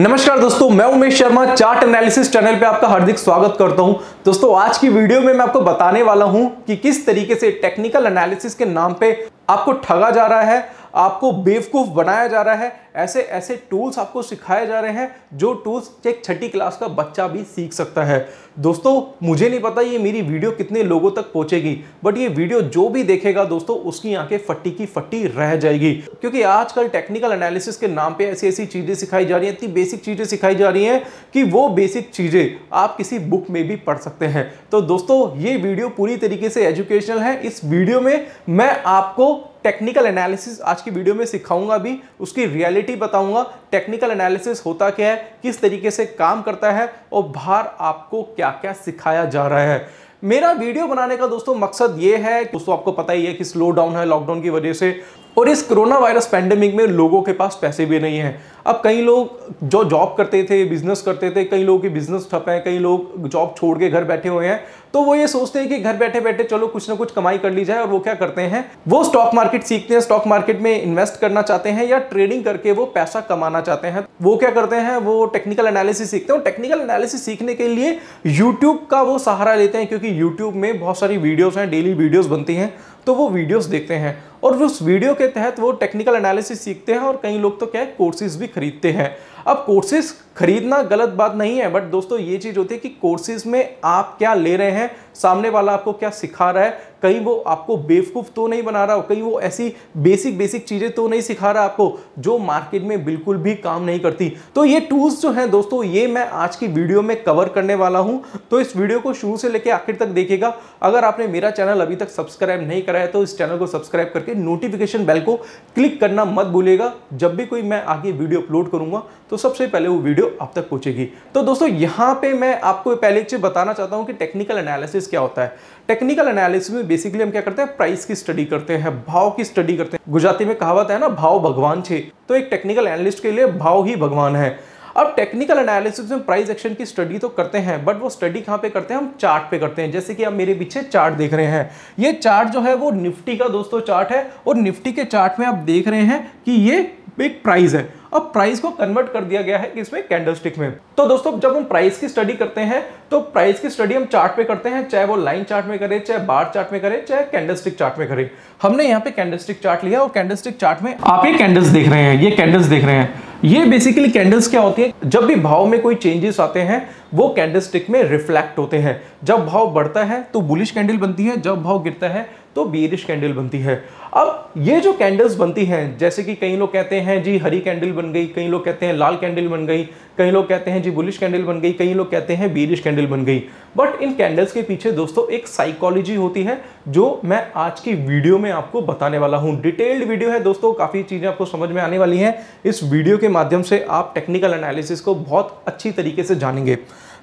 नमस्कार दोस्तों मैं Umesh Sharma chart analysis channel पे आपका हार्दिक स्वागत करता हूं दोस्तों आज की वीडियो में मैं आपको बताने वाला हूं कि किस तरीके से टेक्निकल एनालिसिस के नाम पे आपको ठगा जा रहा है आपको बेवकूफ़ बनाया जा रहा है ऐसे ऐसे टूल्स आपको सिखाए जा रहे हैं जो टूल्स एक छठी क्लास का बच्चा भी सीख सकता है दोस्तों मुझे नहीं पता ये मेरी वीडियो कितने लोगों तक पहुंचेगी बट ये वीडियो जो भी देखेगा दोस्तों उसकी आंखें फट्टी की फट्टी रह जाएगी क्योंकि आजकल टेक्निकल एनालिसिस के नाम पे ऐसी ऐसी चीज़ें सिखाई जा रही हैं इतनी बेसिक चीज़ें सिखाई जा रही हैं कि वो बेसिक चीज़ें आप किसी बुक में भी पढ़ सकते हैं तो दोस्तों ये वीडियो पूरी तरीके से एजुकेशनल है इस वीडियो में मैं आपको टेक्निकल एनालिसिस आज की वीडियो में सिखाऊंगा भी उसकी रियलिटी बताऊंगा टेक्निकल एनालिसिस होता क्या है किस तरीके से काम करता है और बाहर आपको क्या क्या सिखाया जा रहा है मेरा वीडियो बनाने का दोस्तों मकसद ये है दोस्तों आपको पता ही है कि स्लो डाउन है लॉकडाउन की वजह से और इस कोरोना वायरस पैंडेमिक में लोगों के पास पैसे भी नहीं है अब कई लोग जो जॉब करते थे बिजनेस करते थे कई लोगों के बिजनेस ठप है कई लोग जॉब छोड़ के घर बैठे हुए हैं तो वो ये सोचते हैं कि घर बैठे बैठे चलो कुछ ना कुछ कमाई कर ली जाए और वो क्या करते हैं वो स्टॉक मार्केट सीखते हैं स्टॉक मार्केट में इन्वेस्ट करना चाहते हैं या ट्रेडिंग करके वो पैसा कमाना चाहते हैं वो क्या करते हैं वो टेक्निकल एनालिसिस सीखते हैं टेक्निकल एनालिसिस सीखने के लिए यूट्यूब का वो सहारा लेते हैं क्योंकि यूट्यूब में बहुत सारी वीडियोज़ हैं डेली वीडियोज़ बनती हैं तो वो वीडियोस देखते हैं और उस वीडियो के तहत वो टेक्निकल एनालिसिस सीखते हैं और कई लोग तो क्या है कोर्सेज भी खरीदते हैं अब कोर्सेज खरीदना गलत बात नहीं है बट दोस्तों ये चीज़ होती है कि कोर्सेज में आप क्या ले रहे हैं सामने वाला आपको क्या सिखा रहा है कहीं वो आपको बेवकूफ़ तो नहीं बना रहा हो कहीं वो ऐसी बेसिक बेसिक चीज़ें तो नहीं सिखा रहा आपको जो मार्केट में बिल्कुल भी काम नहीं करती तो ये टूल्स जो हैं दोस्तों ये मैं आज की वीडियो में कवर करने वाला हूँ तो इस वीडियो को शुरू से लेकर आखिर तक देखेगा अगर आपने मेरा चैनल अभी तक सब्सक्राइब नहीं करा है तो इस चैनल को सब्सक्राइब करके नोटिफिकेशन बेल को क्लिक करना मत भूलेगा जब भी कोई मैं आगे वीडियो अपलोड करूँगा तो सबसे पहले वो वीडियो आप तक पहुंचेगी तो दोस्तों यहाँ पे मैं आपको पहले एक चीज़ बताना चाहता हूँ कि टेक्निकल एनालिसिस क्या होता है टेक्निकल एनालिसिस में बेसिकली हम क्या करते हैं प्राइस की स्टडी करते हैं भाव की स्टडी करते हैं गुजराती में कहावत है ना भाव भगवान छे तो एक टेक्निकल एनालिस्ट के लिए भाव ही भगवान है अब टेक्निकल एनालिसिस में प्राइस एक्शन की स्टडी तो करते हैं बट वो स्टडी कहाँ पे करते हैं हम चार्ट पे करते हैं जैसे कि आप मेरे पीछे चार्ट देख रहे हैं ये चार्ट जो है वो निफ्टी का दोस्तों चार्ट है और निफ्टी के चार्ट में आप देख रहे हैं कि ये एक प्राइस है और प्राइस को कन्वर्ट कर दिया गया है इसमें कैंडलस्टिक में तो दोस्तों जब हम प्राइस की स्टडी करते हैं तो प्राइस की स्टडी हम चार्ट पे करते हैं चाहे वो लाइन चार्ट में करें चाहे बार चार्ट में करें चाहे कैंडलस्टिक चार्ट में करें हमने यहाँ पे कैंडलस्टिक चार्ट लिया और कैंडलस्टिक चार्ट में आप ये कैंडल्स देख रहे हैं ये कैंडल्स देख रहे हैं ये बेसिकली कैंडल्स क्या होती है जब भी भाव में कोई चेंजेस आते हैं वो कैंडलस्टिक में रिफ्लेक्ट होते हैं जब भाव बढ़ता है तो बुलिश कैंडल बनती है जब भाव गिरता है तो बीरिश कैंडल बनती है अब ये जो कैंडल्स बनती हैं जैसे कि कई लोग कहते हैं जी हरी कैंडल बन गई कई लोग कहते हैं लाल कैंडल बन गई कई लोग कहते हैं जी बुलिश कैंडल बन गई कई लोग कहते हैं बीरिश कैंडल बन गई बट इन कैंडल्स के पीछे दोस्तों एक साइकोलॉजी होती है जो मैं आज की वीडियो में आपको बताने वाला हूँ डिटेल्ड वीडियो है दोस्तों काफ़ी चीज़ें आपको समझ में आने वाली हैं इस वीडियो के माध्यम से आप टेक्निकल एनालिसिस को बहुत अच्छी तरीके से जानेंगे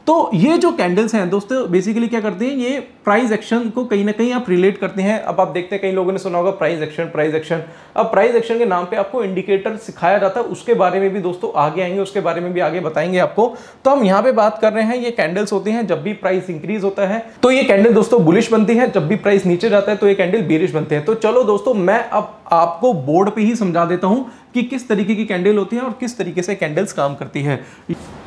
तो ये जो कैंडल्स हैं दोस्तों बेसिकली क्या करते हैं ये प्राइस एक्शन को कहीं ना कहीं आप रिलेट करते हैं अब आप देखते हैं कई लोगों ने सुना होगा प्राइस एक्शन प्राइस एक्शन अब प्राइस एक्शन के नाम पे आपको इंडिकेटर सिखाया जाता है उसके बारे में भी दोस्तों आगे आएंगे उसके बारे में भी आगे बताएंगे आपको तो हम यहाँ पे बात कर रहे हैं ये कैंडल्स होते हैं जब भी प्राइस इंक्रीज होता है तो ये कैंडल दोस्तों बुलिश बनती है जब भी प्राइस नीचे जाता है तो ये कैंडल बेरिश बनते हैं तो चलो दोस्तों मैं अब आपको बोर्ड पर ही समझा देता हूँ कि किस तरीके की कैंडल होती है और किस तरीके से कैंडल्स काम करती है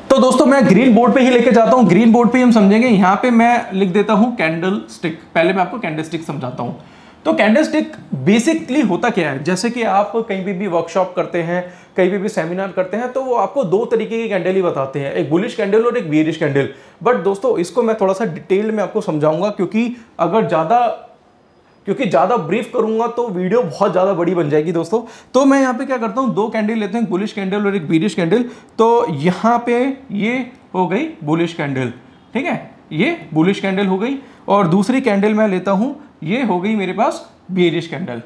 तो दोस्तों मैं ग्रीन बोर्ड पे ही लेके जाता हूँ ग्रीन बोर्ड पे हम समझेंगे यहाँ पे मैं लिख देता हूँ कैंडल स्टिक पहले मैं आपको कैंडल स्टिक समझाता हूँ तो कैंडल स्टिक बेसिकली होता क्या है जैसे कि आप कहीं भी भी वर्कशॉप करते हैं कहीं भी भी सेमिनार करते हैं तो वो आपको दो तरीके की कैंडल ही बताते हैं एक बुलिश कैंडल और एक बियरिश कैंडल बट दोस्तों इसको मैं थोड़ा सा डिटेल में आपको समझाऊंगा क्योंकि अगर ज़्यादा क्योंकि ज़्यादा ब्रीफ करूंगा तो वीडियो बहुत ज़्यादा बड़ी बन जाएगी दोस्तों तो मैं यहाँ पे क्या करता हूँ दो कैंडल लेते हैं बुलिश कैंडल और एक बीरिश कैंडल तो यहाँ पे ये हो गई बुलिश कैंडल ठीक है ये बुलिश कैंडल हो गई और दूसरी कैंडल मैं लेता हूँ ये हो गई मेरे पास बीरिश कैंडल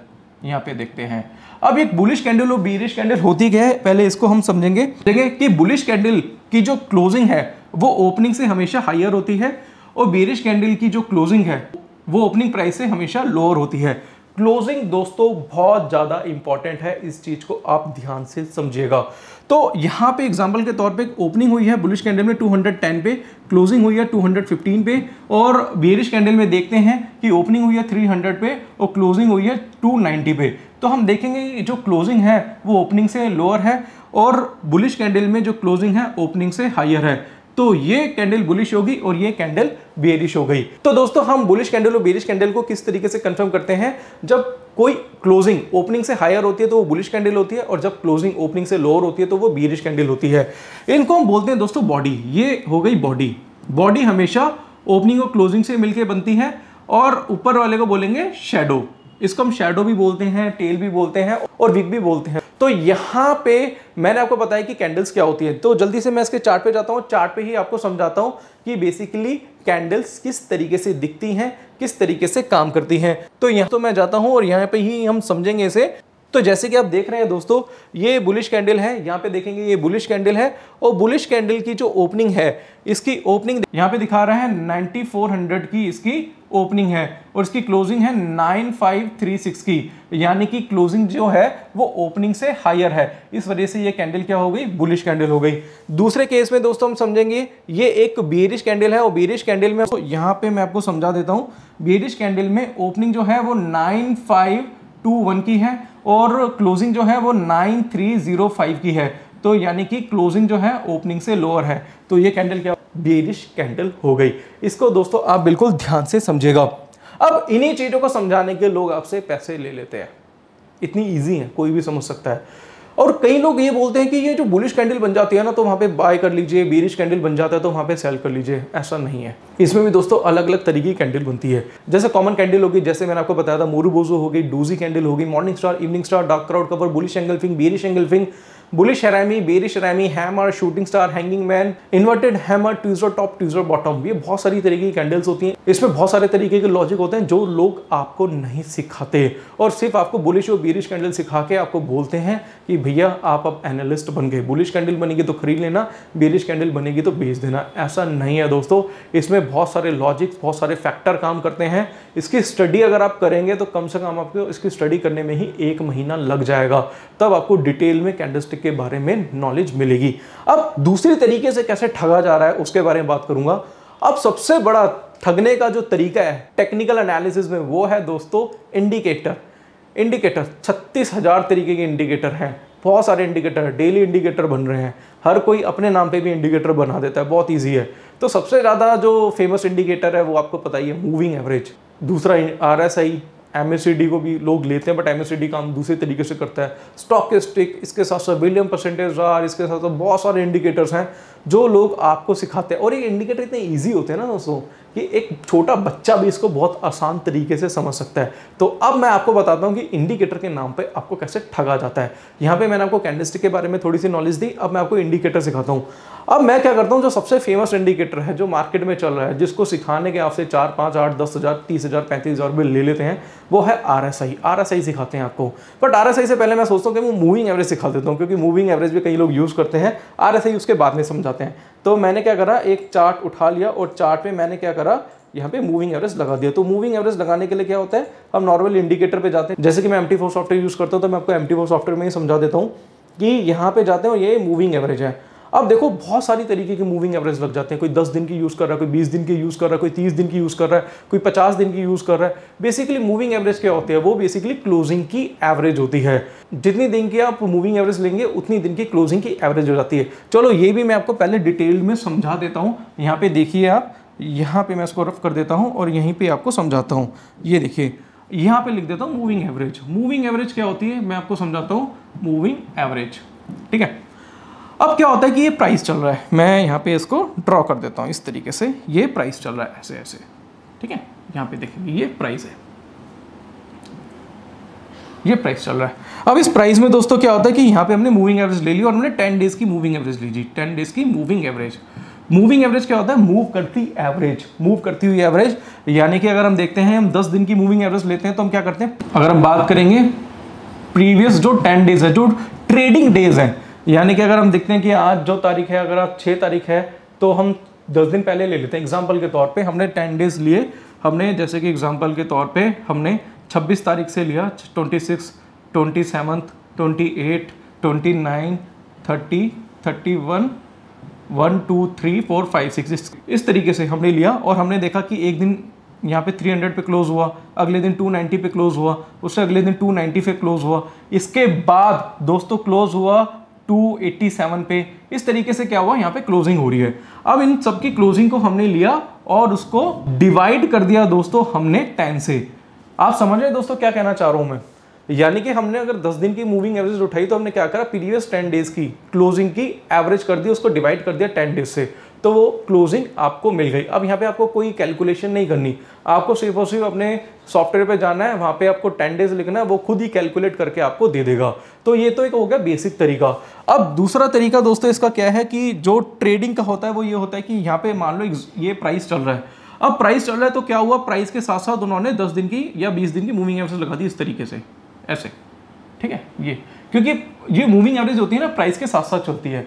यहाँ पे देखते हैं अब एक बुलिश कैंडल और बीरिश कैंडल होती क्या है पहले इसको हम समझेंगे देखें कि बुलिश कैंडल की जो क्लोजिंग है वो ओपनिंग से हमेशा हायर होती है और बीरिश कैंडल की जो क्लोजिंग है वो ओपनिंग प्राइस से हमेशा लोअर होती है क्लोजिंग दोस्तों बहुत ज़्यादा इंपॉर्टेंट है इस चीज़ को आप ध्यान से समझिएगा तो यहाँ पे एग्जांपल के तौर पे ओपनिंग हुई है बुलिश कैंडल में 210 पे क्लोजिंग हुई है 215 पे और बेरिश कैंडल में देखते हैं कि ओपनिंग हुई है 300 पे और क्लोजिंग हुई है 290 पे तो हम देखेंगे कि जो क्लोजिंग है वो ओपनिंग से लोअर है और बुलिश कैंडल में जो क्लोजिंग है ओपनिंग से हाइयर है तो ये कैंडल बुलिश होगी और ये कैंडल बेरिश हो गई तो दोस्तों हम बुलिश कैंडल और बेरिश कैंडल को किस तरीके से कंफर्म करते हैं जब कोई क्लोजिंग ओपनिंग से हायर होती है तो वो बुलिश कैंडल होती है और जब क्लोजिंग ओपनिंग से लोअर होती है तो वो बेरिश कैंडल होती है इनको हम बोलते हैं दोस्तों बॉडी ये हो गई बॉडी बॉडी हमेशा ओपनिंग और क्लोजिंग से मिलकर बनती है और ऊपर वाले को बोलेंगे शेडो इसको हम शेडो भी बोलते हैं टेल भी बोलते हैं और विक भी बोलते हैं तो यहां पे मैंने आपको बताया कि कैंडल्स क्या होती है तो जल्दी से मैं इसके चार्ट पे जाता हूं चार्ट पे ही आपको समझाता हूं कि बेसिकली कैंडल्स किस तरीके से दिखती हैं किस तरीके से काम करती हैं तो यहां तो मैं जाता हूं और यहां पे ही हम समझेंगे इसे तो जैसे कि आप देख रहे हैं दोस्तों ये बुलिश कैंडल है यहाँ पे देखेंगे ये बुलिश कैंडल है और बुलिश कैंडल की जो ओपनिंग है इसकी ओपनिंग यहाँ पे दिखा रहा है 9400 की इसकी ओपनिंग है और इसकी क्लोजिंग है 9536 की यानी कि क्लोजिंग जो है वो ओपनिंग से हायर है इस वजह से ये कैंडल क्या हो गई बुलिश कैंडल हो गई दूसरे केस में दोस्तों हम समझेंगे ये एक बियरिश कैंडल है और बियरिश कैंडल में तो यहाँ पे मैं आपको समझा देता हूँ बियरिश कैंडल में ओपनिंग जो है वो नाइन की है और क्लोजिंग जो है वो नाइन की है तो यानी कि क्लोजिंग जो है ओपनिंग से लोअर है तो ये कैंडल क्या बेरिश कैंडल हो गई इसको दोस्तों आप बिल्कुल ध्यान से समझेगा अब इन्हीं चीज़ों को समझाने के लोग आपसे पैसे ले लेते हैं इतनी ईजी है कोई भी समझ सकता है और कई लोग ये बोलते हैं कि ये जो बुलिश कैंडल बन जाती है ना तो वहाँ पे बाय कर लीजिए बीरिश कैंडल बन जाता है तो वहाँ पे सेल कर लीजिए ऐसा नहीं है इसमें भी दोस्तों अलग अलग तरीके की कैंडल बनती है जैसे कॉमन कैंडल होगी जैसे मैंने आपको बताया था मोरू बोजू होगी डूजी कैंडल होगी morning star evening star dark cloud cover bullish engulfing bearish engulfing फिंग bullish harami bearish harami hammer shooting star hanging man inverted hammer tweezer top tweezer bottom ये बहुत सारी तरीके की कैंडल्स होती हैं इसमें बहुत सारे तरीके के लॉजिक होते हैं जो लोग आपको नहीं सिखाते और सिर्फ आपको बुलिश और बेरिश कैंडल सिखा के आपको बोलते हैं कि भैया आप अब एनालिस्ट बन गए बुलिश कैंडल बनेगी तो खरीद लेना बेरिश कैंडल बनेगी तो बेच देना ऐसा नहीं है दोस्तों इसमें बहुत सारे लॉजिक बहुत सारे फैक्टर काम करते हैं इसकी स्टडी अगर आप करेंगे तो कम से कम आपको इसकी स्टडी करने में ही एक महीना लग जाएगा तब आपको डिटेल में कैंडल के बारे में नॉलेज मिलेगी अब दूसरी तरीके से कैसे ठगा जा रहा है उसके बारे में बात करूंगा अब सबसे बड़ा ठगने का जो तरीका है टेक्निकल एनालिसिस में वो है दोस्तों इंडिकेटर इंडिकेटर छत्तीस हज़ार तरीके के इंडिकेटर हैं बहुत सारे इंडिकेटर डेली इंडिकेटर बन रहे हैं हर कोई अपने नाम पे भी इंडिकेटर बना देता है बहुत इजी है तो सबसे ज़्यादा जो फेमस इंडिकेटर है वो आपको पता ही है मूविंग एवरेज दूसरा आर एम को भी लोग लेते हैं बट एम काम दूसरे तरीके से करता है स्टॉक स्टिक इसके साथ साथ विलियम परसेंटेज आर इसके साथ साथ बहुत सारे इंडिकेटर्स हैं जो लोग आपको सिखाते हैं और ये इंडिकेटर इतने ईजी होते हैं ना दोस्तों कि एक छोटा बच्चा भी इसको बहुत आसान तरीके से समझ सकता है तो अब मैं आपको बताता हूँ कि इंडिकेटर के नाम पे आपको कैसे ठगा जाता है यहाँ पे मैंने आपको कैंडिस्टिक के बारे में थोड़ी सी नॉलेज दी अब मैं आपको इंडिकेटर सिखाता हूँ अब मैं क्या करता हूँ जो सबसे फेमस इंडिकेटर है जो मार्केट में चल रहा है जिसको सिखाने के आपसे चार पाँच आठ दस हज़ार तीस हज़ार पैंतीस हज़ार रुपये ले लेते हैं वो है R S I R S I सिखाते हैं आपको बट आर एस आई से पहले मैं सोचता हूँ कि मैं मूविंग एवरेज सिखा देता हूँ क्योंकि मूविंग एवरेज भी कई लोग यूज़ करते हैं आर एस आई उसके बाद में समझाते हैं तो मैंने क्या करा एक चार्ट उठा लिया और चार्ट में मैंने क्या करा यहाँ पे मूविंग एवरेज लगा दिया तो मूविंग एवरेज लगाने के लिए क्या होता है हम नॉर्मल इंडिकेटर पे जाते हैं जैसे कि मैं एम सॉफ्टवेयर यूज़ करता हूँ तो मैं आपको एम सॉफ्टवेयर में ही समझा देता हूँ कि यहाँ पे जाते हैं और ये मूविंग एवरेज है अब देखो बहुत सारी तरीके की मूविंग एवरेज लग जाते हैं कोई दस दिन की यूज़ कर रहा है कोई बीस दिन की यूज़ कर रहा है कोई तीस दिन की यूज़ कर रहा है कोई पचास दिन की यूज़ कर रहा है बेसिकली मूविंग एवरेज क्या होती है वो बेसिकली क्लोजिंग की एवरेज होती है जितनी दिन की आप मूविंग एवरेज लेंगे उतनी दिन की क्लोजिंग की एवरेज हो जाती है चलो ये भी मैं आपको पहले डिटेल में समझा देता हूँ यहाँ पे देखिए आप यहाँ पे मैं इसको रफ कर देता हूँ और यहीं पे आपको समझाता हूँ ये देखिए यहाँ पे लिख देता हूँ मूविंग एवरेज मूविंग एवरेज क्या होती है मैं आपको समझाता हूँ मूविंग एवरेज ठीक है अब क्या होता है कि ये प्राइस चल रहा है मैं यहाँ पे इसको ड्रॉ कर देता हूँ इस तरीके से ये प्राइस चल रहा है ऐसे ऐसे ठीक है यहाँ पे देखेंगे ये प्राइस है ये प्राइस चल रहा है अब इस प्राइस में दोस्तों क्या होता है कि यहाँ पे हमने मूविंग एवरेज ले ली और हमने टेन डेज की मूविंग एवरेज ली जी टेन डेज की मूविंग एवरेज मूविंग एवरेज क्या होता है मूव करती एवरेज मूव करती हुई एवरेज यानी कि अगर हम देखते हैं हम 10 दिन की मूविंग एवरेज लेते हैं तो हम क्या करते हैं अगर हम बात करेंगे प्रीवियस जो 10 डेज है जो ट्रेडिंग डेज है यानी कि अगर हम देखते हैं कि आज जो तारीख है अगर आज छः तारीख है तो हम दस दिन पहले ले लेते हैं एग्जाम्पल के तौर पर हमने टेन डेज लिए हमने जैसे कि एग्जाम्पल के तौर पर हमने छब्बीस तारीख से लिया twenty six twenty seventh twenty eight twenty nine thirty thirty one one two three four five six इस तरीके से हमने लिया और हमने देखा कि एक दिन यहाँ पे 300 पे क्लोज़ हुआ अगले दिन 290 पे क्लोज़ हुआ उससे अगले दिन 290 पे क्लोज़ हुआ इसके बाद दोस्तों क्लोज़ हुआ 287 पे इस तरीके से क्या हुआ यहाँ पे क्लोजिंग हो रही है अब इन सब की क्लोजिंग को हमने लिया और उसको डिवाइड कर दिया दोस्तों हमने 10 से आप समझ रहे दोस्तों क्या कहना चाह रहा हूँ मैं यानी कि हमने अगर 10 दिन की मूविंग एवरेज उठाई तो हमने क्या करा प्रीवियस 10 डेज की क्लोजिंग की एवरेज कर दी उसको डिवाइड कर दिया 10 डेज से तो वो क्लोजिंग आपको मिल गई अब यहाँ पे आपको कोई कैलकुलेशन नहीं करनी आपको सिर्फ और सिर्फ अपने सॉफ्टवेयर पे जाना है वहाँ पे आपको टेन डेज लिखना है वो खुद ही कैलकुलेट करके आपको दे देगा तो ये तो एक हो गया बेसिक तरीका अब दूसरा तरीका दोस्तों इसका क्या है कि जो ट्रेडिंग का होता है वो ये होता है कि यहाँ पे मान लो ये प्राइस चल रहा है अब प्राइस चल रहा है तो क्या हुआ प्राइस के साथ साथ उन्होंने दस दिन की या बीस दिन की मूविंग एवरेज लगा दी इस तरीके से ऐसे ठीक है ये क्योंकि ये मूविंग एवरेज होती है ना प्राइस के साथ साथ चलती है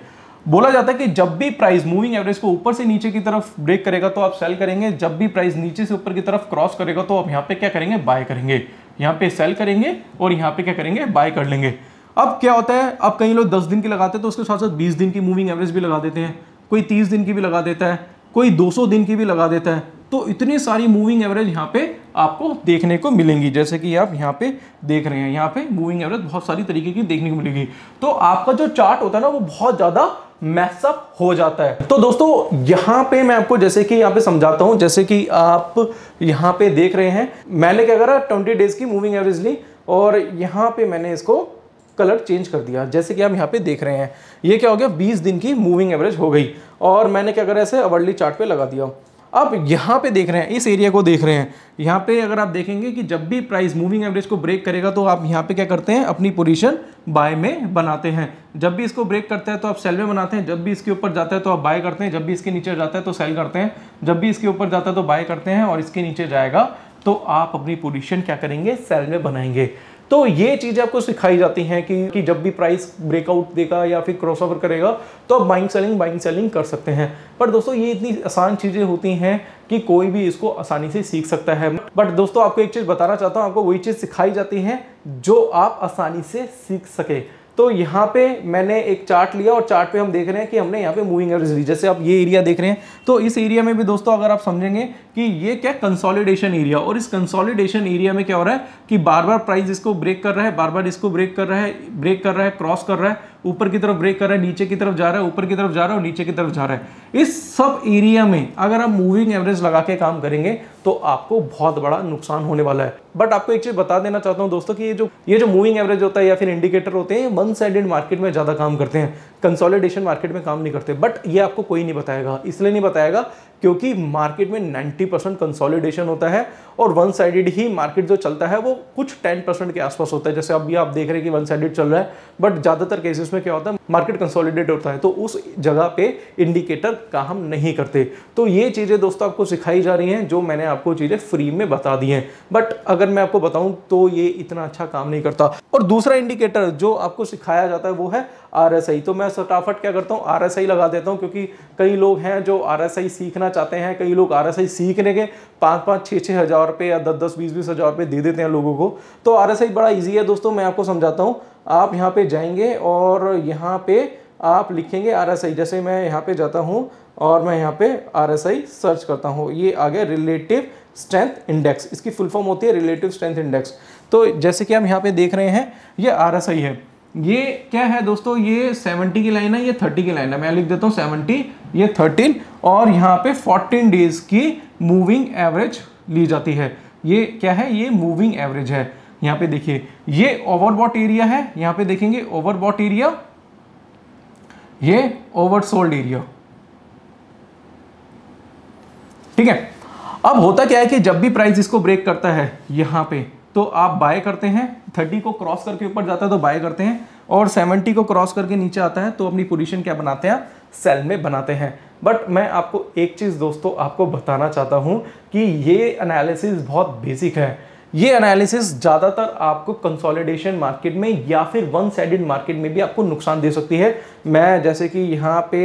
बोला जाता है कि जब भी प्राइस मूविंग एवरेज को ऊपर से नीचे की तरफ ब्रेक करेगा तो आप सेल करेंगे जब भी प्राइस नीचे से ऊपर की तरफ क्रॉस करेगा तो आप यहाँ पे क्या करेंगे बाय करेंगे यहाँ पे सेल करेंगे और यहाँ पे क्या करेंगे बाय कर लेंगे अब क्या होता है अब कई लोग दस दिन की लगाते हैं तो उसके साथ साथ बीस दिन की मूविंग एवरेज भी लगा देते हैं कोई तीस दिन की भी लगा देता है कोई दो दिन की भी लगा देता है तो इतनी सारी मूविंग एवरेज यहाँ पे आपको देखने को मिलेंगी जैसे कि आप यहाँ पे देख रहे हैं यहाँ पे मूविंग एवरेज बहुत सारी तरीके की देखने को मिलेगी तो आपका जो चार्ट होता है ना वो बहुत ज़्यादा मैसअप हो जाता है तो दोस्तों यहाँ पे मैं आपको जैसे कि यहाँ पे समझाता हूँ जैसे कि आप यहाँ पे देख रहे हैं मैंने क्या करा ट्वेंटी डेज़ की मूविंग एवरेज ली और यहाँ पे मैंने इसको कलर चेंज कर दिया जैसे कि आप यहाँ पे देख रहे हैं ये क्या हो गया 20 दिन की मूविंग एवरेज हो गई और मैंने क्या करा ऐसे अवर्ली चार्ट पे लगा दिया अब यहाँ पे देख रहे हैं इस एरिया को देख रहे हैं यहाँ पे अगर आप देखेंगे कि जब भी प्राइस मूविंग एवरेज को ब्रेक करेगा तो आप यहाँ पे क्या करते हैं अपनी पोजीशन बाय में बनाते हैं जब भी इसको ब्रेक करता है तो आप सेल में बनाते हैं जब भी इसके ऊपर जाता है तो आप बाय करते हैं जब भी इसके नीचे जाता है तो सेल करते हैं जब भी इसके ऊपर जाता है तो बाय करते हैं और इसके नीचे जाएगा तो आप अपनी पोजिशन क्या करेंगे सेल में बनाएंगे तो ये चीज़ें आपको सिखाई जाती हैं कि कि जब भी प्राइस ब्रेकआउट देगा या फिर क्रॉसओवर करेगा तो आप बाइंग सेलिंग बाइंग सेलिंग कर सकते हैं पर दोस्तों ये इतनी आसान चीज़ें होती हैं कि कोई भी इसको आसानी से सीख सकता है बट दोस्तों आपको एक चीज़ बताना चाहता हूँ आपको वही चीज़ सिखाई जाती है जो आप आसानी से सीख सके तो यहाँ पे मैंने एक चार्ट लिया और चार्ट पे हम देख रहे हैं कि हमने यहाँ पे मूविंग एवरेज ली जैसे आप ये एरिया देख रहे हैं तो इस एरिया में भी दोस्तों अगर आप समझेंगे कि ये क्या कंसोलिडेशन एरिया और इस कंसोलिडेशन एरिया में क्या हो रहा है कि बार बार प्राइस इसको ब्रेक कर रहा है बार बार इसको ब्रेक कर रहा है ब्रेक कर रहा है क्रॉस कर रहा है ऊपर की तरफ ब्रेक कर रहा है नीचे की तरफ जा रहा है ऊपर की तरफ जा रहा है और नीचे की तरफ जा रहा है इस सब एरिया में अगर आप मूविंग एवरेज लगा के काम करेंगे तो आपको बहुत बड़ा नुकसान होने वाला है बट आपको एक चीज़ बता देना चाहता हूँ दोस्तों की ये जो ये जो मूविंग एवरेज होता है या फिर इंडिकेटर होते हैं वन साइडेड मार्केट में ज़्यादा काम करते हैं कंसोलिडेशन मार्केट में काम नहीं करते बट ये आपको कोई नहीं बताएगा इसलिए नहीं बताएगा क्योंकि मार्केट में 90 परसेंट कंसोलिडेशन होता है और वन साइडेड ही मार्केट जो चलता है वो कुछ 10 परसेंट के आसपास होता है जैसे अभी आप देख रहे हैं कि वन साइडेड चल रहा है बट ज़्यादातर केसेस में क्या होता है मार्केट कंसोलिडेट होता है तो उस जगह पे इंडिकेटर काम नहीं करते तो ये चीज़ें दोस्तों आपको सिखाई जा रही हैं जो मैंने आपको चीज़ें फ्री में बता दी हैं बट अगर मैं आपको बताऊं तो ये इतना अच्छा काम नहीं करता और दूसरा इंडिकेटर जो आपको सिखाया जाता है वो है आर तो मैं फटाफट क्या करता तो हूँ आर लगा देता हूँ क्योंकि कई लोग हैं जो आर सीखना चाहते हैं कई लोग आर सीखने के पाँच पाँच छः छः हज़ार रुपये या दस दस बीस बीस हज़ार रुपये दे देते हैं लोगों को तो आर बड़ा ईजी है दोस्तों मैं आपको समझाता हूँ आप यहाँ पर जाएंगे और यहाँ पर आप लिखेंगे आर जैसे मैं यहाँ पर जाता हूँ और मैं यहाँ पे आर सर्च करता हूँ ये आ गया रिलेटिव स्ट्रेंथ इंडेक्स इसकी फुल फॉर्म होती है रिलेटिव स्ट्रेंथ इंडेक्स तो जैसे कि हम यहाँ पे देख रहे हैं ये आर है ये क्या है दोस्तों ये 70 की लाइन है ये 30 की लाइन है मैं लिख देता हूँ 70 ये 13 और यहाँ पे 14 डेज की मूविंग एवरेज ली जाती है ये क्या है ये मूविंग एवरेज है यहाँ पे देखिए ये ओवरबॉट एरिया है यहाँ पे देखेंगे ओवरबॉट एरिया ये ओवरसोल्ड एरिया ठीक है अब होता क्या है कि जब भी प्राइस इसको ब्रेक करता है यहाँ पे तो आप बाय करते हैं थर्टी को क्रॉस करके ऊपर जाता है तो बाय करते हैं और सेवेंटी को क्रॉस करके नीचे आता है तो अपनी पोजिशन क्या बनाते हैं सेल में बनाते हैं बट मैं आपको एक चीज़ दोस्तों आपको बताना चाहता हूँ कि ये एनालिसिस बहुत बेसिक है ये एनालिसिस ज़्यादातर आपको कंसोलिडेशन मार्केट में या फिर वन साइडेड मार्केट में भी आपको नुकसान दे सकती है मैं जैसे कि यहाँ पे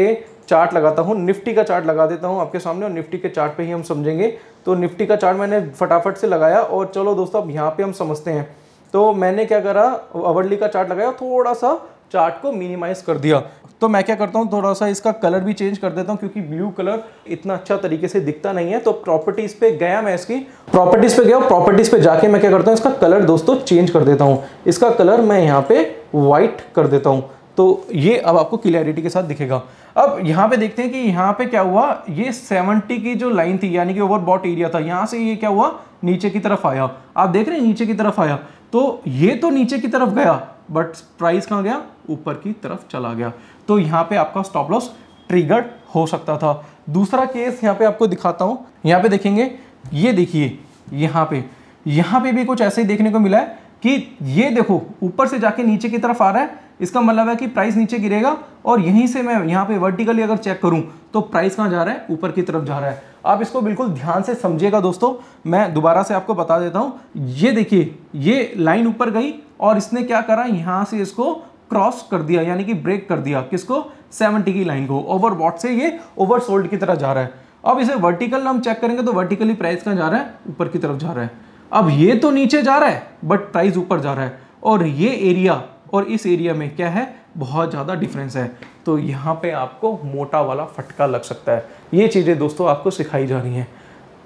चार्ट लगाता हूँ निफ्टी का चार्ट लगा देता हूँ आपके सामने और निफ्टी के चार्ट पे ही हम समझेंगे तो निफ्टी का चार्ट मैंने फटाफट से लगाया और चलो दोस्तों अब यहाँ पे हम समझते हैं तो मैंने क्या करा अवर्डली का चार्ट लगाया थोड़ा सा चार्ट को मिनिमाइज कर दिया तो मैं क्या करता हूँ थोड़ा सा इसका कलर भी चेंज कर देता हूँ क्योंकि ब्लू कलर इतना अच्छा तरीके से दिखता नहीं है तो प्रॉपर्टीज़ पे गया मैं इसकी प्रॉपर्टीज़ पे गया प्रॉपर्टीज़ पे जाके मैं क्या करता हूँ इसका कलर दोस्तों चेंज कर देता हूँ इसका कलर मैं यहाँ पे व्हाइट कर देता हूँ तो ये अब आपको क्लियरिटी के साथ दिखेगा अब यहाँ पे देखते हैं कि यहाँ पे क्या हुआ ये 70 की जो लाइन थी यानी कि बॉट एरिया था यहाँ से ये क्या हुआ नीचे की तरफ आया आप देख रहे हैं नीचे की तरफ आया तो ये तो नीचे की तरफ गया बट प्राइस कहाँ गया ऊपर की तरफ चला गया तो यहाँ पे आपका स्टॉप लॉस ट्रिगर्ड हो सकता था दूसरा केस यहाँ पे आपको दिखाता हूँ यहाँ पे देखेंगे ये देखिए यहाँ पे यहाँ पे भी कुछ ऐसे ही देखने को मिला है कि ये देखो ऊपर से जाके नीचे की तरफ आ रहा है इसका मतलब है कि प्राइस नीचे गिरेगा और यहीं से मैं यहाँ पे वर्टिकली अगर चेक करूँ तो प्राइस कहाँ जा रहा है ऊपर की तरफ जा रहा है आप इसको बिल्कुल ध्यान से समझिएगा दोस्तों मैं दोबारा से आपको बता देता हूँ ये देखिए ये लाइन ऊपर गई और इसने क्या करा यहाँ से इसको क्रॉस कर दिया यानी कि ब्रेक कर दिया किसको 70 की लाइन को ओवर से ये ओवर की तरह जा रहा है अब इसे वर्टिकल हम चेक करेंगे तो वर्टिकली प्राइस कहाँ जा रहा है ऊपर की तरफ जा रहा है अब ये तो नीचे जा रहा है बट प्राइस ऊपर जा रहा है और ये एरिया और इस एरिया में क्या है बहुत ज़्यादा डिफरेंस है तो यहाँ पे आपको मोटा वाला फटका लग सकता है ये चीज़ें दोस्तों आपको सिखाई जा रही हैं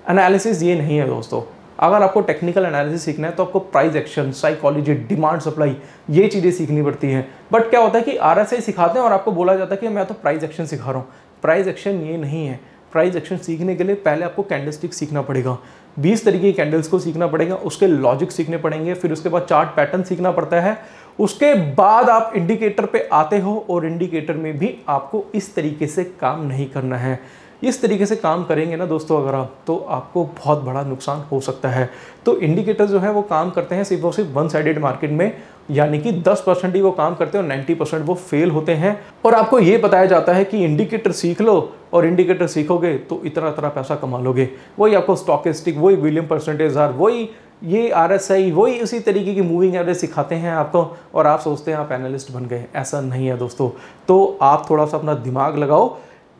एनालिसिस ये नहीं है दोस्तों अगर आपको टेक्निकल एनालिसिस सीखना है तो आपको price action psychology demand supply ये चीज़ें सीखनी पड़ती हैं बट क्या होता है कि आर सिखाते हैं और आपको बोला जाता है कि मैं तो प्राइज एक्शन सिखा रहा हूँ प्राइज एक्शन ये नहीं है प्राइज एक्शन सीखने के लिए पहले आपको कैंडलस्टिक सीखना पड़ेगा बीस तरीके की कैंडल्स को सीखना पड़ेगा उसके लॉजिक सीखने पड़ेंगे फिर उसके बाद चार्ट पैटर्न सीखना पड़ता है उसके बाद आप इंडिकेटर पे आते हो और इंडिकेटर में भी आपको इस तरीके से काम नहीं करना है इस तरीके से काम करेंगे ना दोस्तों अगर आप तो आपको बहुत बड़ा नुकसान हो सकता है तो इंडिकेटर जो है वो काम करते हैं सिर्फ और सिर्फ वन साइडेड मार्केट में यानी कि 10 परसेंट ही वो काम करते हैं और 90 परसेंट वो फेल होते हैं और आपको ये बताया जाता है कि इंडिकेटर सीख लो और इंडिकेटर सीखोगे तो इतना इतना पैसा कमा लोगे वही आपको स्टॉकिस्टिक वही विलियम परसेंटेज आर वही ये आर एस आई वही इसी तरीके की मूविंग एवरेज सिखाते हैं आपको और आप सोचते हैं आप एनालिस्ट बन गए ऐसा नहीं है दोस्तों तो आप थोड़ा सा अपना दिमाग लगाओ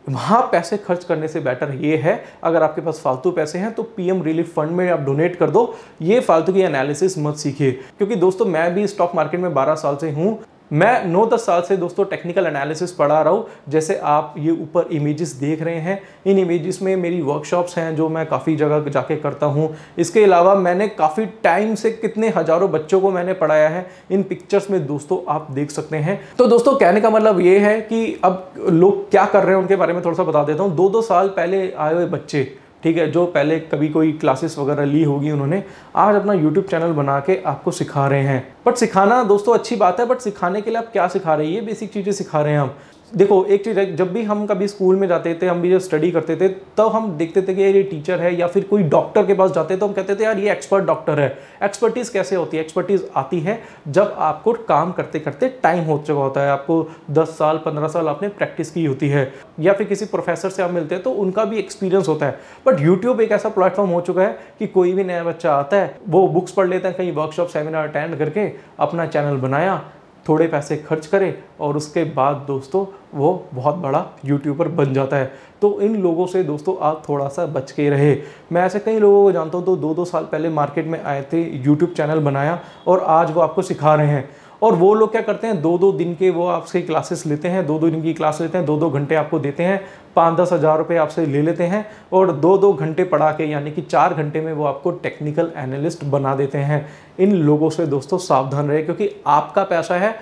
वहाँ पैसे खर्च करने से बेटर ये है अगर आपके पास फालतू पैसे हैं तो पीएम रिलीफ फंड में आप डोनेट कर दो ये फालतू की एनालिसिस मत सीखिए क्योंकि दोस्तों मैं भी स्टॉक मार्केट में 12 साल से हूँ मैं नौ दस साल से दोस्तों टेक्निकल एनालिसिस पढ़ा रहा हूँ जैसे आप ये ऊपर इमेजेस देख रहे हैं इन इमेजेस में मेरी वर्कशॉप्स हैं जो मैं काफ़ी जगह जाके करता हूँ इसके अलावा मैंने काफ़ी टाइम से कितने हज़ारों बच्चों को मैंने पढ़ाया है इन पिक्चर्स में दोस्तों आप देख सकते हैं तो दोस्तों कहने का मतलब ये है कि अब लोग क्या कर रहे हैं उनके बारे में थोड़ा सा बता देता हूँ दो दो साल पहले आए हुए बच्चे ठीक है जो पहले कभी कोई क्लासेस वगैरह ली होगी उन्होंने आज अपना यूट्यूब चैनल बना के आपको सिखा रहे हैं बट सिखाना दोस्तों अच्छी बात है बट सिखाने के लिए आप क्या सिखा रहे हैं ये बेसिक चीज़ें सिखा रहे हैं हम देखो एक चीज़ है जब भी हम कभी स्कूल में जाते थे हम भी जब स्टडी करते थे तब हम देखते थे कि ये टीचर है या फिर कोई डॉक्टर के पास जाते तो हम कहते थे यार ये एक्सपर्ट डॉक्टर है एक्सपर्टीज़ कैसे होती है एक्सपर्टीज़ आती है जब आपको काम करते करते टाइम हो चुका होता है आपको दस साल पंद्रह साल आपने प्रैक्टिस की होती है या फिर किसी प्रोफेसर से आप मिलते हैं तो उनका भी एक्सपीरियंस होता है बट यूट्यूब एक ऐसा प्लेटफॉर्म हो चुका है कि कोई भी नया बच्चा आता है वो बुक्स पढ़ लेता है कहीं वर्कशॉप सेमिनार अटेंड करके अपना चैनल बनाया थोड़े पैसे खर्च करे और उसके बाद दोस्तों वो बहुत बड़ा यूट्यूबर बन जाता है तो इन लोगों से दोस्तों आप थोड़ा सा बच के रहे मैं ऐसे कई लोगों को जानता हूँ तो दो दो साल पहले मार्केट में आए थे यूट्यूब चैनल बनाया और आज वो आपको सिखा रहे हैं और वो लोग क्या करते हैं दो दो दिन के वो आपसे क्लासेस लेते हैं दो दो दिन की क्लास लेते हैं दो दो घंटे आपको देते हैं पाँच दस हज़ार रुपये आपसे ले लेते हैं और दो दो घंटे पढ़ा के यानी कि चार घंटे में वो आपको टेक्निकल एनालिस्ट बना देते हैं इन लोगों से दोस्तों सावधान रहे क्योंकि आपका पैसा है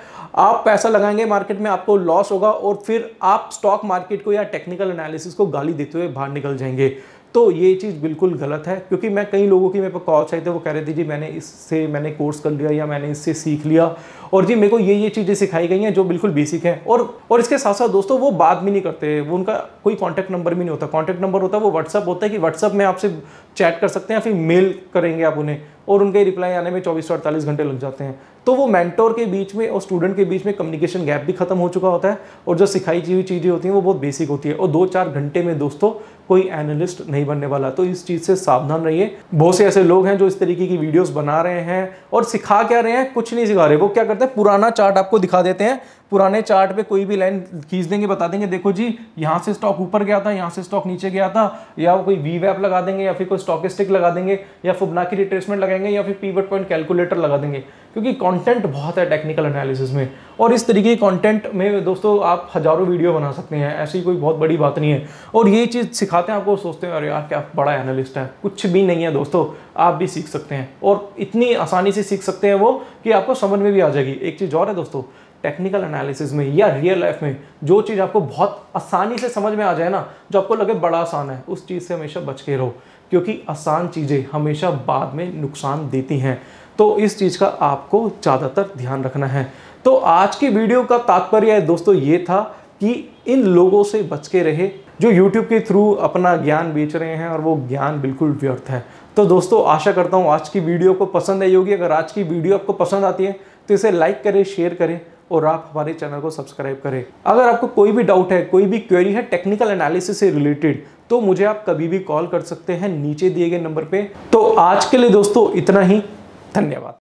आप पैसा लगाएंगे मार्केट में आपको लॉस होगा और फिर आप स्टॉक मार्केट को या टेक्निकल एनालिसिस को गाली देते हुए बाहर निकल जाएंगे तो ये चीज़ बिल्कुल गलत है क्योंकि मैं कई लोगों की मेरे पर कॉच आई थे वो कह रहे थे जी मैंने इससे मैंने कोर्स कर लिया या मैंने इससे सीख लिया और जी मेरे को ये ये चीज़ें सिखाई गई हैं जो बिल्कुल बेसिक हैं और और इसके साथ साथ दोस्तों वो बात भी नहीं करते वो उनका कोई कॉन्टैक्ट नंबर भी नहीं होता कॉन्टैक्ट नंबर होता है वो व्हाट्सअप होता है कि व्हाट्सअप में आपसे चैट कर सकते हैं या फिर मेल करेंगे आप उन्हें और उनके रिप्लाई आने में चौबीस से अड़तालीस घंटे लग जाते हैं तो वो मैंटोर के बीच में और स्टूडेंट के बीच में कम्युनिकेशन गैप भी खत्म हो चुका होता है और जो सिखाई हुई चीज़ें होती हैं वो बहुत बेसिक होती है और दो चार घंटे में दोस्तों कोई एनालिस्ट नहीं बनने वाला तो इस चीज़ से सावधान रहिए बहुत से ऐसे लोग हैं जो इस तरीके की वीडियोज बना रहे हैं और सिखा क्या रहे हैं कुछ नहीं सिखा रहे वो क्या करते हैं पुराना चार्ट आपको दिखा देते हैं पुराने चार्ट पे कोई भी लाइन खींच देंगे बता देंगे देखो जी यहाँ से स्टॉक ऊपर गया था यहाँ से स्टॉक नीचे गया था या कोई वी वैप लगा देंगे या फिर कोई स्टॉकिस्टिक लगा देंगे या फुबना की रिट्रेसमेंट लगाएंगे या फिर पीवट पॉइंट कैलकुलेटर लगा देंगे क्योंकि कॉन्टेंट बहुत है टेक्निकल एनालिसिस में और इस तरीके के कॉन्टेंट में दोस्तों आप हज़ारों वीडियो बना सकते हैं ऐसी कोई बहुत बड़ी बात नहीं है और ये चीज़ सिखाते हैं आपको सोचते हैं अरे यार क्या बड़ा एनालिस्ट है कुछ भी नहीं है दोस्तों आप भी सीख सकते हैं और इतनी आसानी से सीख सकते हैं वो कि आपको समझ में भी आ जाएगी एक चीज़ और है दोस्तों टेक्निकल एनालिसिस में या रियल लाइफ में जो चीज़ आपको बहुत आसानी से समझ में आ जाए ना जो आपको लगे बड़ा आसान है उस चीज़ से हमेशा बच के रहो क्योंकि आसान चीज़ें हमेशा बाद में नुकसान देती हैं तो इस चीज़ का आपको ज़्यादातर ध्यान रखना है तो आज की वीडियो का तात्पर्य है दोस्तों ये था कि इन लोगों से बच के रहे जो YouTube के थ्रू अपना ज्ञान बेच रहे हैं और वो ज्ञान बिल्कुल व्यर्थ है तो दोस्तों आशा करता हूँ आज की वीडियो को पसंद आई होगी अगर आज की वीडियो आपको पसंद आती है तो इसे लाइक करें शेयर करें और आप हमारे चैनल को सब्सक्राइब करें अगर आपको कोई भी डाउट है कोई भी क्वेरी है टेक्निकल एनालिसिस से रिलेटेड तो मुझे आप कभी भी कॉल कर सकते हैं नीचे दिए गए नंबर पे तो आज के लिए दोस्तों इतना ही धन्यवाद